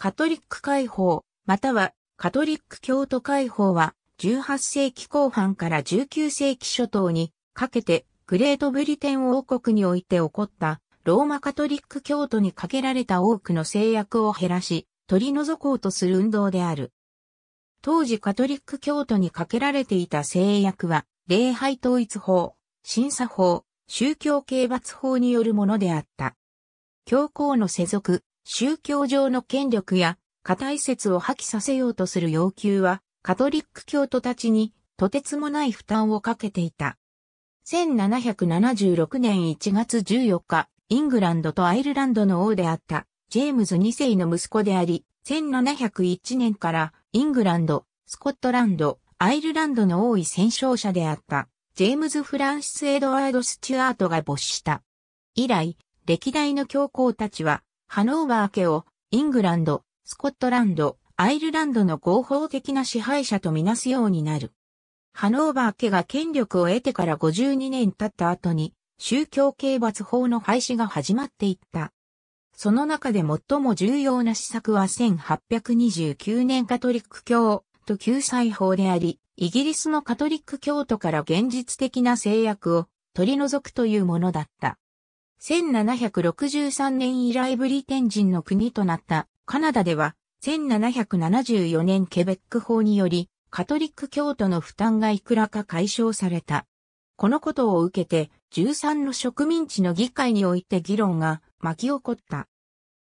カトリック解放、またはカトリック教徒解放は、18世紀後半から19世紀初頭にかけてグレートブリテン王国において起こったローマカトリック教徒にかけられた多くの制約を減らし取り除こうとする運動である。当時カトリック教徒にかけられていた制約は礼拝統一法、審査法、宗教刑罰法によるものであった。教皇の世俗、宗教上の権力や過体説を破棄させようとする要求は、カトリック教徒たちにとてつもない負担をかけていた。1776年1月14日、イングランドとアイルランドの王であったジェームズ2世の息子であり、1701年からイングランド、スコットランド、アイルランドの王位戦勝者であったジェームズ・フランシス・エドワード・スチュアートが没した。以来、歴代の教皇たちはハノーバー家をイングランド、スコットランド、アイルランドの合法的な支配者とみなすようになる。ハノーバー家が権力を得てから52年経った後に、宗教刑罰法の廃止が始まっていった。その中で最も重要な施策は1829年カトリック教と救済法であり、イギリスのカトリック教徒から現実的な制約を取り除くというものだった。1763年以来ブリテン人の国となったカナダでは、1774年ケベック法により、カトリック教徒の負担がいくらか解消された。このことを受けて、13の植民地の議会において議論が巻き起こった。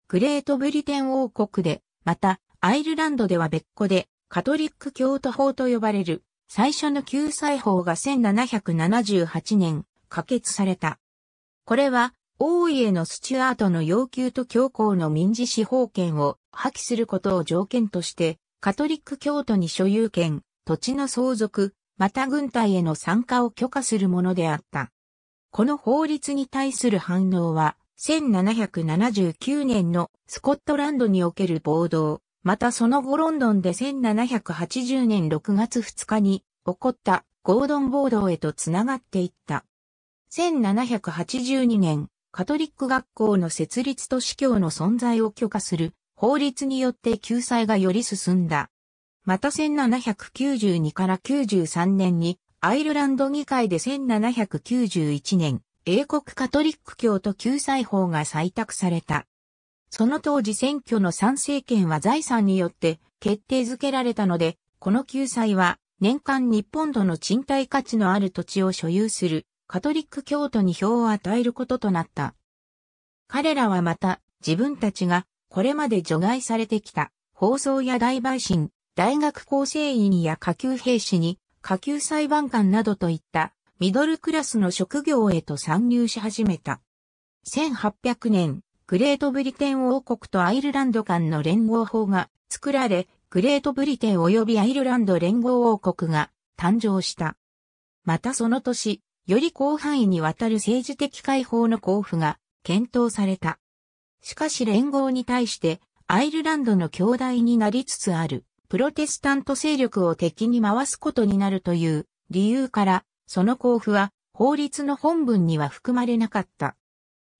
グレートブリテン王国で、また、アイルランドでは別個で、カトリック教徒法と呼ばれる、最初の救済法が1778年、可決された。これは、王位のスチュアートの要求と教皇の民事司法権を破棄することを条件として、カトリック教徒に所有権、土地の相続、また軍隊への参加を許可するものであった。この法律に対する反応は、1779年のスコットランドにおける暴動、またその後ロンドンで1780年6月2日に起こったゴードン暴動へとつながっていった。1782年、カトリック学校の設立と司教の存在を許可する法律によって救済がより進んだ。また1792から93年にアイルランド議会で1791年、英国カトリック教と救済法が採択された。その当時選挙の参政権は財産によって決定づけられたので、この救済は年間日本ドの賃貸価値のある土地を所有するカトリック教徒に票を与えることとなった。彼らはまた、自分たちが、これまで除外されてきた、放送や大陪審、大学構成員や下級兵士に、下級裁判官などといった、ミドルクラスの職業へと参入し始めた。1800年、グレートブリテン王国とアイルランド間の連合法が作られ、グレートブリテン及びアイルランド連合王国が誕生した。またその年、より広範囲にわたる政治的解放の交付が検討された。しかし連合に対してアイルランドの兄弟になりつつあるプロテスタント勢力を敵に回すことになるという理由からその交付は法律の本文には含まれなかった。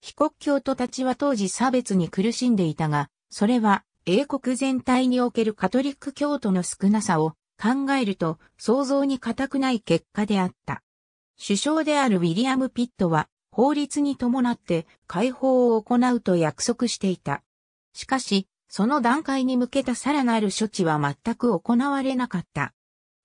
被告教徒たちは当時差別に苦しんでいたが、それは英国全体におけるカトリック教徒の少なさを考えると想像に難くない結果であった。首相であるウィリアム・ピットは法律に伴って解放を行うと約束していた。しかし、その段階に向けたさらなる処置は全く行われなかった。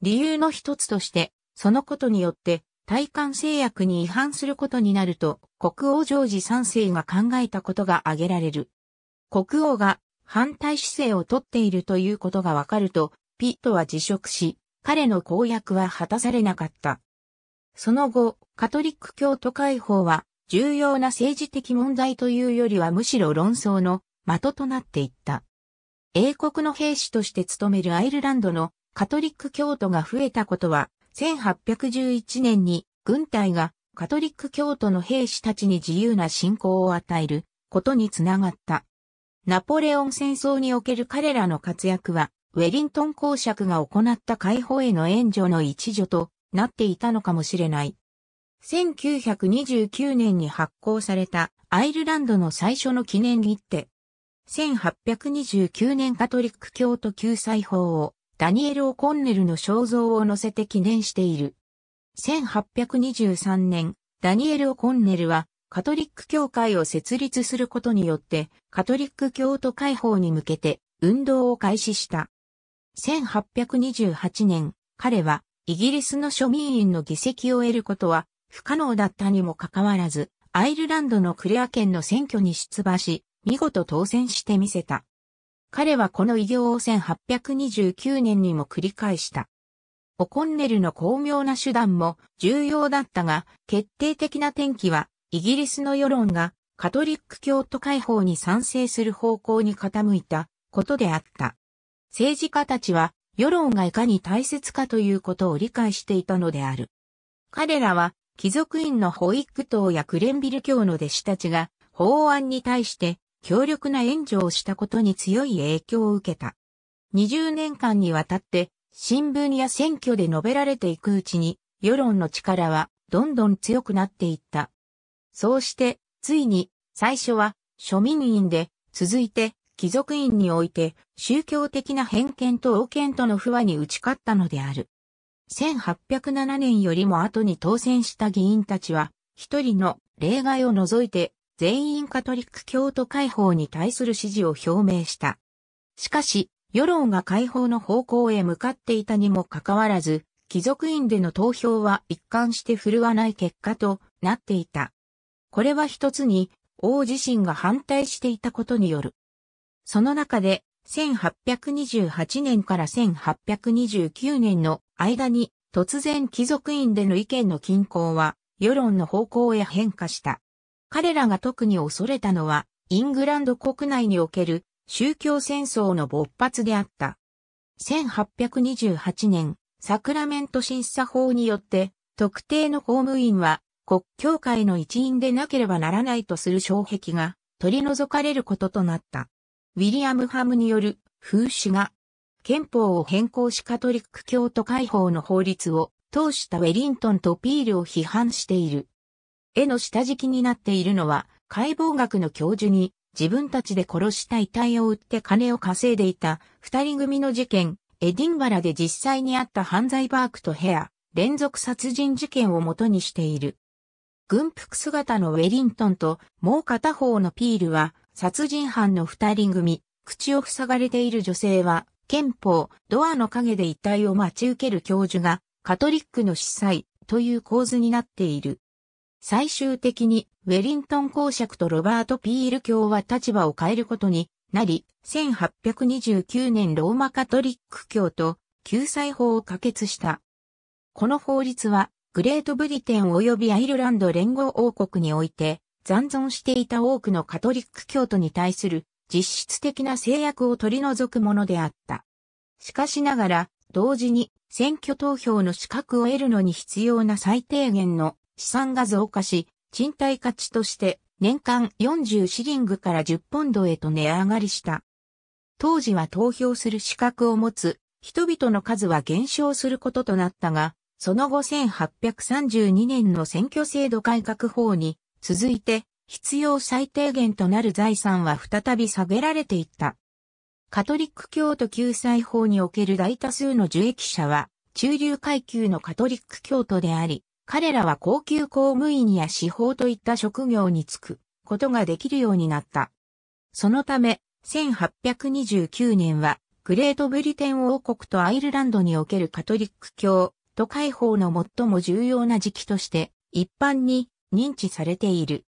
理由の一つとして、そのことによって体艦制約に違反することになると国王ジョージ三世が考えたことが挙げられる。国王が反対姿勢をとっているということがわかると、ピットは辞職し、彼の公約は果たされなかった。その後、カトリック教徒解放は重要な政治的問題というよりはむしろ論争の的となっていった。英国の兵士として務めるアイルランドのカトリック教徒が増えたことは、1811年に軍隊がカトリック教徒の兵士たちに自由な信仰を与えることにつながった。ナポレオン戦争における彼らの活躍は、ウェリントン公爵が行った解放への援助の一助となっていたのかもしれない。1929年に発行されたアイルランドの最初の記念切手。1829年カトリック教徒救済法をダニエル・オコンネルの肖像を載せて記念している。1823年、ダニエル・オコンネルはカトリック教会を設立することによってカトリック教徒解放に向けて運動を開始した。1828年、彼はイギリスの庶民院の議席を得ることは不可能だったにもかかわらず、アイルランドのクレア県の選挙に出馬し、見事当選してみせた。彼はこの偉業を1829年にも繰り返した。オコンネルの巧妙な手段も重要だったが、決定的な転機は、イギリスの世論がカトリック教徒解放に賛成する方向に傾いたことであった。政治家たちは世論がいかに大切かということを理解していたのである。彼らは、貴族院のホイック党やクレンビル教の弟子たちが、法案に対して強力な援助をしたことに強い影響を受けた。20年間にわたって、新聞や選挙で述べられていくうちに、世論の力はどんどん強くなっていった。そうして、ついに、最初は庶民院で、続いて貴族院において宗教的な偏見と王権との不和に打ち勝ったのである。1807年よりも後に当選した議員たちは、一人の例外を除いて全員カトリック教徒解放に対する支持を表明した。しかし、世論が解放の方向へ向かっていたにもかかわらず、貴族院での投票は一貫して振るわない結果となっていた。これは一つに、王自身が反対していたことによるその中で、1828年から1829年の間に突然貴族院での意見の均衡は世論の方向へ変化した。彼らが特に恐れたのはイングランド国内における宗教戦争の勃発であった。1828年、サクラメント審査法によって特定の公務員は国教会の一員でなければならないとする障壁が取り除かれることとなった。ウィリアム・ハムによる風刺画。憲法を変更しカトリック教徒解放の法律を通したウェリントンとピールを批判している。絵の下敷きになっているのは解剖学の教授に自分たちで殺した遺体を売って金を稼いでいた二人組の事件、エディンバラで実際にあった犯罪バークとヘア、連続殺人事件をもとにしている。軍服姿のウェリントンともう片方のピールは殺人犯の二人組、口を塞がれている女性は、憲法、ドアの陰で遺体を待ち受ける教授が、カトリックの司祭、という構図になっている。最終的に、ウェリントン公爵とロバート・ピール教は立場を変えることになり、1829年ローマカトリック教と救済法を可決した。この法律は、グレートブリテン及びアイルランド連合王国において、残存していた多くのカトリック教徒に対する実質的な制約を取り除くものであった。しかしながら、同時に選挙投票の資格を得るのに必要な最低限の資産が増加し、賃貸価値として年間40シリングから10ポンドへと値上がりした。当時は投票する資格を持つ人々の数は減少することとなったが、その後1832年の選挙制度改革法に続いて、必要最低限となる財産は再び下げられていった。カトリック教徒救済法における大多数の受益者は、中流階級のカトリック教徒であり、彼らは高級公務員や司法といった職業に就くことができるようになった。そのため、1829年は、グレートブリテン王国とアイルランドにおけるカトリック教、都解放の最も重要な時期として、一般に認知されている。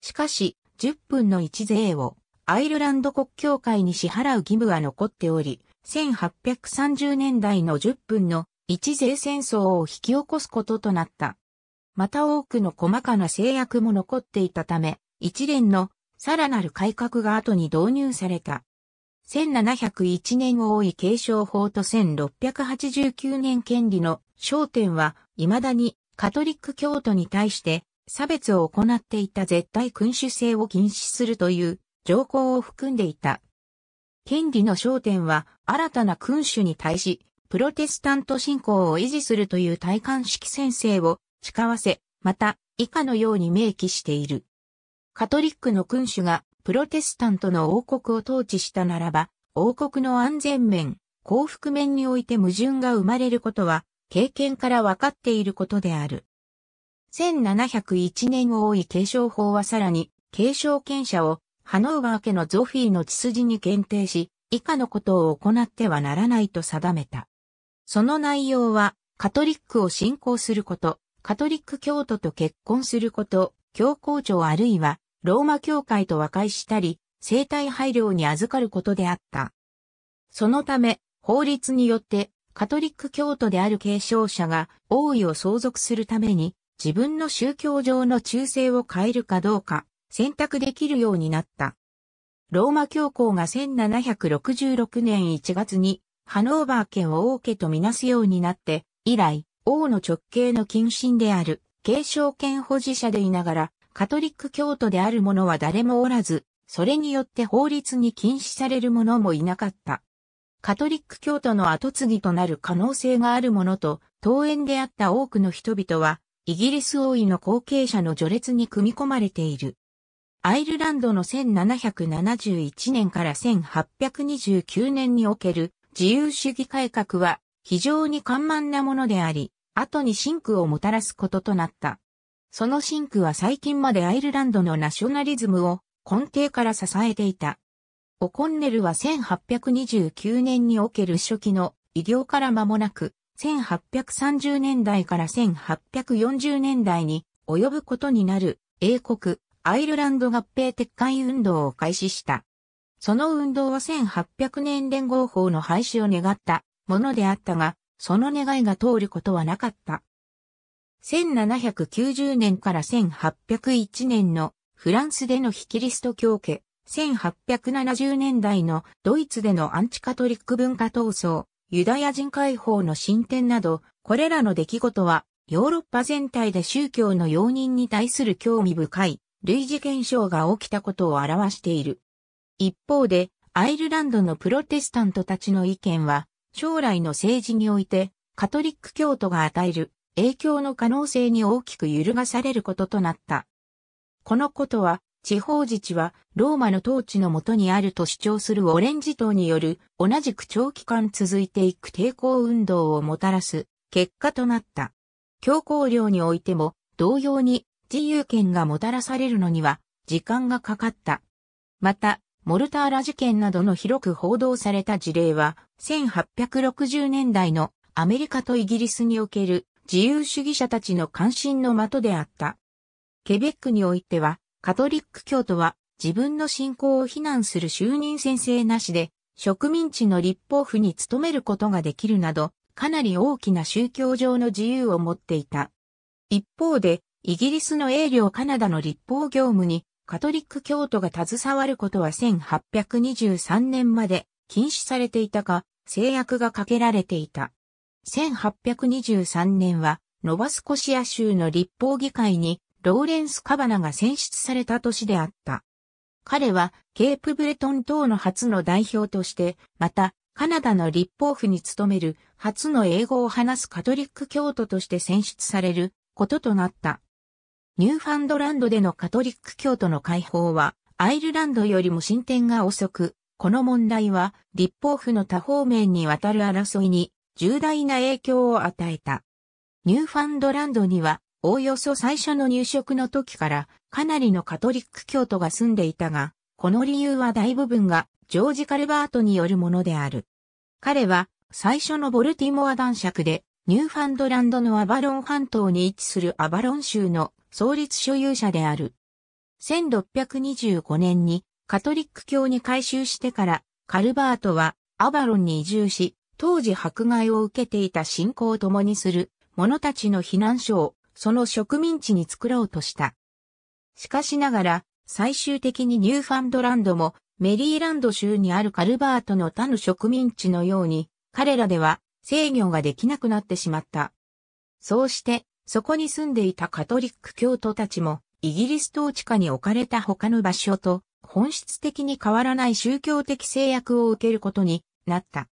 しかし、10分の1税をアイルランド国境界に支払う義務は残っており、1830年代の10分の1税戦争を引き起こすこととなった。また多くの細かな制約も残っていたため、一連のさらなる改革が後に導入された。1701年王位継承法と1689年権利の焦点は、未だにカトリック教徒に対して差別を行っていた絶対君主制を禁止するという条項を含んでいた。権利の焦点は新たな君主に対し、プロテスタント信仰を維持するという体感式先生を誓わせ、また以下のように明記している。カトリックの君主がプロテスタントの王国を統治したならば、王国の安全面、幸福面において矛盾が生まれることは、経験から分かっていることである。1701年を追い継承法はさらに、継承権者をハノーバー家のゾフィーの血筋に限定し、以下のことを行ってはならないと定めた。その内容は、カトリックを信仰すること、カトリック教徒と結婚すること、教皇庁あるいは、ローマ教会と和解したり、生体配慮に預かることであった。そのため、法律によって、カトリック教徒である継承者が王位を相続するために、自分の宗教上の忠誠を変えるかどうか選択できるようになった。ローマ教皇が1766年1月にハノーバー県を王家とみなすようになって、以来、王の直系の近親である継承権保持者でいながら、カトリック教徒である者は誰もおらず、それによって法律に禁止される者もいなかった。カトリック教徒の後継ぎとなる可能性がある者と、当園であった多くの人々は、イギリス王位の後継者の序列に組み込まれている。アイルランドの1771年から1829年における自由主義改革は非常に緩慢なものであり、後に真空をもたらすこととなった。その真空は最近までアイルランドのナショナリズムを根底から支えていた。オコンネルは1829年における初期の異業から間もなく1830年代から1840年代に及ぶことになる英国、アイルランド合併撤回運動を開始した。その運動は1800年連合法の廃止を願ったものであったが、その願いが通ることはなかった。1790年から1801年のフランスでの非キリスト教家、1870年代のドイツでのアンチカトリック文化闘争、ユダヤ人解放の進展など、これらの出来事は、ヨーロッパ全体で宗教の容認に対する興味深い、類似現象が起きたことを表している。一方で、アイルランドのプロテスタントたちの意見は、将来の政治において、カトリック教徒が与える影響の可能性に大きく揺るがされることとなった。このことは、地方自治はローマの統治のもとにあると主張するオレンジ党による同じく長期間続いていく抵抗運動をもたらす結果となった。強行量においても同様に自由権がもたらされるのには時間がかかった。また、モルターラ事件などの広く報道された事例は1860年代のアメリカとイギリスにおける自由主義者たちの関心の的であった。ケベックにおいてはカトリック教徒は自分の信仰を非難する就任先生なしで植民地の立法府に勤めることができるなど、かなり大きな宗教上の自由を持っていた。一方で、イギリスの英領カナダの立法業務にカトリック教徒が携わることは1823年まで禁止されていたか、制約がかけられていた。1823年は、ノバスコシア州の立法議会にローレンス・カバナが選出された年であった。彼はケープブレトン等の初の代表として、またカナダの立法府に勤める初の英語を話すカトリック教徒として選出されることとなった。ニューファンドランドでのカトリック教徒の解放はアイルランドよりも進展が遅く、この問題は立法府の多方面にわたる争いに重大な影響を与えた。ニューファンドランドにはおおよそ最初の入植の時からかなりのカトリック教徒が住んでいたが、この理由は大部分がジョージ・カルバートによるものである。彼は最初のボルティモア男爵でニューファンドランドのアバロン半島に位置するアバロン州の創立所有者である。1625年にカトリック教に改宗してからカルバートはアバロンに移住し、当時迫害を受けていた信仰を共にする者たちの避難所をその植民地に作ろうとした。しかしながら、最終的にニューファンドランドもメリーランド州にあるカルバートの他の植民地のように、彼らでは制御ができなくなってしまった。そうして、そこに住んでいたカトリック教徒たちも、イギリス統治下に置かれた他の場所と、本質的に変わらない宗教的制約を受けることになった。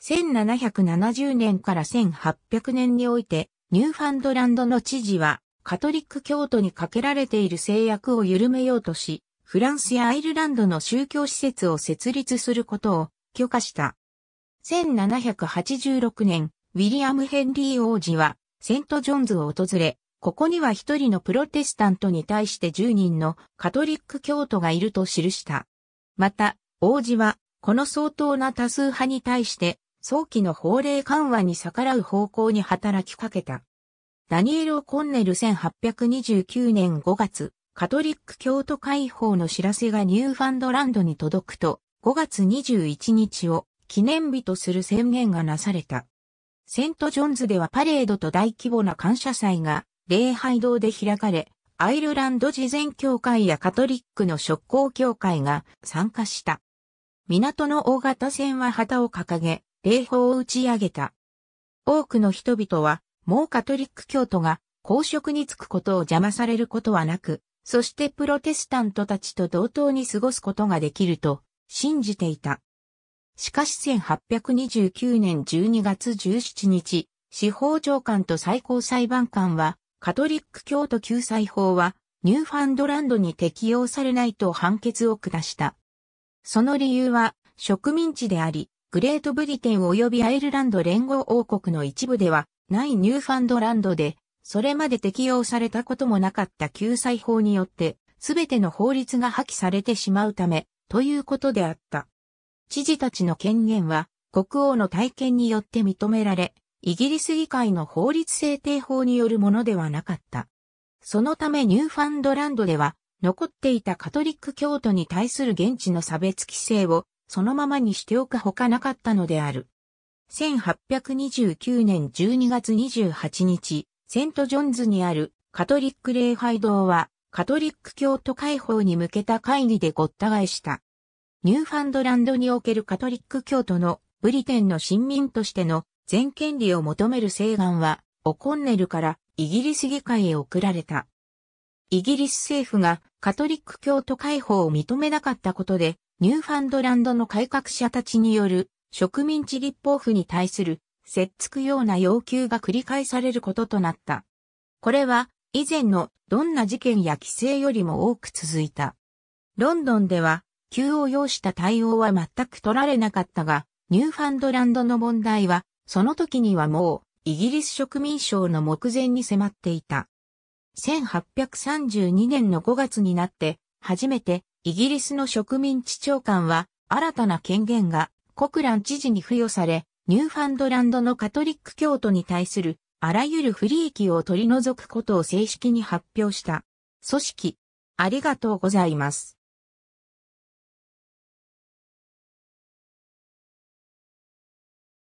1770年から1800年において、ニューファンドランドの知事は、カトリック教徒にかけられている制約を緩めようとし、フランスやアイルランドの宗教施設を設立することを許可した。1786年、ウィリアム・ヘンリー王子は、セント・ジョンズを訪れ、ここには一人のプロテスタントに対して10人のカトリック教徒がいると記した。また、王子は、この相当な多数派に対して、早期の法令緩和に逆らう方向に働きかけた。ダニエル・オコンネル1829年5月、カトリック教徒解放の知らせがニューファンドランドに届くと、5月21日を記念日とする宣言がなされた。セント・ジョンズではパレードと大規模な感謝祭が礼拝堂で開かれ、アイルランド事前協会やカトリックの職工協会が参加した。港の大型船は旗を掲げ、礼法を打ち上げた。多くの人々は、もうカトリック教徒が公職に就くことを邪魔されることはなく、そしてプロテスタントたちと同等に過ごすことができると信じていた。しかし1829年12月17日、司法長官と最高裁判官は、カトリック教徒救済法は、ニューファンドランドに適用されないと判決を下した。その理由は、植民地であり、グレートブリテン及びアイルランド連合王国の一部ではないニューファンドランドで、それまで適用されたこともなかった救済法によって、すべての法律が破棄されてしまうため、ということであった。知事たちの権限は、国王の体験によって認められ、イギリス議会の法律制定法によるものではなかった。そのためニューファンドランドでは、残っていたカトリック教徒に対する現地の差別規制をそのままにしておくほかなかったのである。1829年12月28日、セントジョンズにあるカトリック礼拝堂は、カトリック教徒解放に向けた会議でごった返した。ニューファンドランドにおけるカトリック教徒のブリテンの新民としての全権利を求める請願は、オコンネルからイギリス議会へ送られた。イギリス政府がカトリック教徒解放を認めなかったことで、ニューファンドランドの改革者たちによる植民地立法府に対する、接つくような要求が繰り返されることとなった。これは、以前のどんな事件や規制よりも多く続いた。ロンドンでは、急を要した対応は全く取られなかったが、ニューファンドランドの問題は、その時にはもう、イギリス植民省の目前に迫っていた。1832年の5月になって、初めてイギリスの植民地長官は、新たな権限が、国蘭知事に付与され、ニューファンドランドのカトリック教徒に対する、あらゆる不利益を取り除くことを正式に発表した。組織、ありがとうございます。